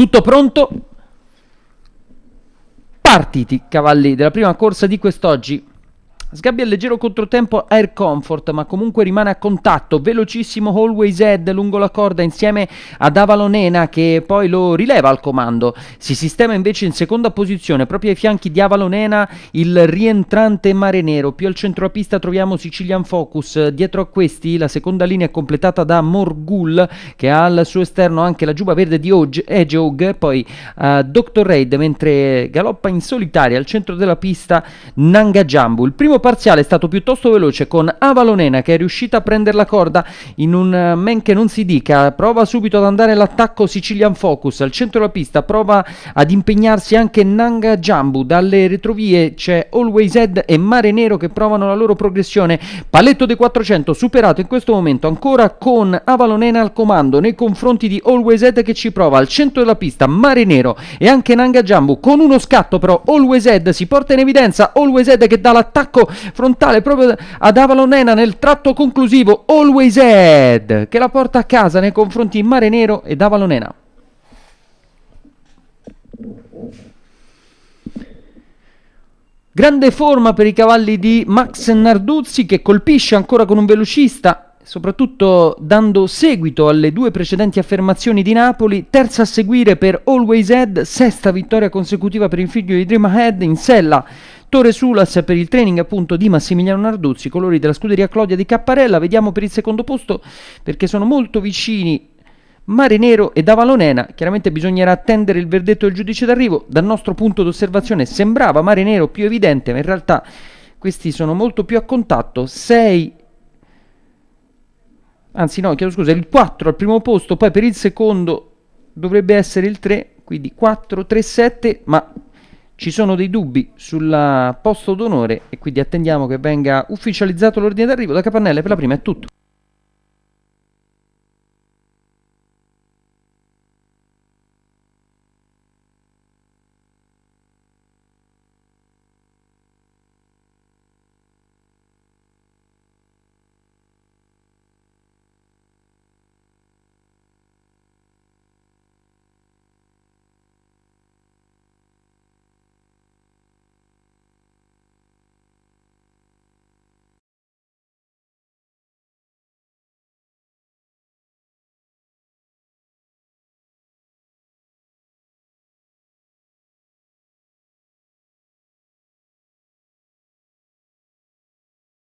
Tutto pronto? Partiti, cavalli della prima corsa di quest'oggi. Sgabbia il leggero controtempo Air Comfort, ma comunque rimane a contatto. Velocissimo Always Head lungo la corda insieme ad Avalonena che poi lo rileva al comando. Si sistema invece in seconda posizione, proprio ai fianchi di Avalonena, il rientrante Mare Nero. Più al centro a pista troviamo Sicilian Focus. Dietro a questi la seconda linea è completata da Morgul che ha al suo esterno anche la giuba verde di Edgeog. Poi uh, eh, Dr. Raid mentre galoppa in solitaria al centro della pista Nanga Jambu. Il primo parziale è stato piuttosto veloce con Avalonena che è riuscita a prendere la corda in un eh, men che non si dica, prova subito ad andare all'attacco Sicilian Focus al centro della pista, prova ad impegnarsi anche Nanga Jambu, dalle retrovie c'è Always Ed e Mare Nero che provano la loro progressione, paletto dei 400 superato in questo momento ancora con Avalonena al comando nei confronti di Always Ed che ci prova al centro della pista, Mare Nero e anche Nanga Jambu con uno scatto però Always Ed si porta in evidenza, Always Ed che dà l'attacco frontale proprio ad Avalonena nel tratto conclusivo Always Head che la porta a casa nei confronti Mare Nero ed Avalonena. Grande forma per i cavalli di Max Narduzzi che colpisce ancora con un velocista, soprattutto dando seguito alle due precedenti affermazioni di Napoli, terza a seguire per Always Head, sesta vittoria consecutiva per il figlio di Dream Ahead in sella Torre Sulas per il training appunto di Massimiliano Narduzzi, colori della scuderia Claudia di Capparella, vediamo per il secondo posto perché sono molto vicini Mare Nero ed Avalonena, chiaramente bisognerà attendere il verdetto del giudice d'arrivo, dal nostro punto d'osservazione sembrava Mare Nero più evidente, ma in realtà questi sono molto più a contatto, 6 anzi no, chiedo scusa, il 4 al primo posto, poi per il secondo dovrebbe essere il 3, quindi 4, 3, 7, ma ci sono dei dubbi sul posto d'onore e quindi attendiamo che venga ufficializzato l'ordine d'arrivo. Da Capannelle per la prima è tutto.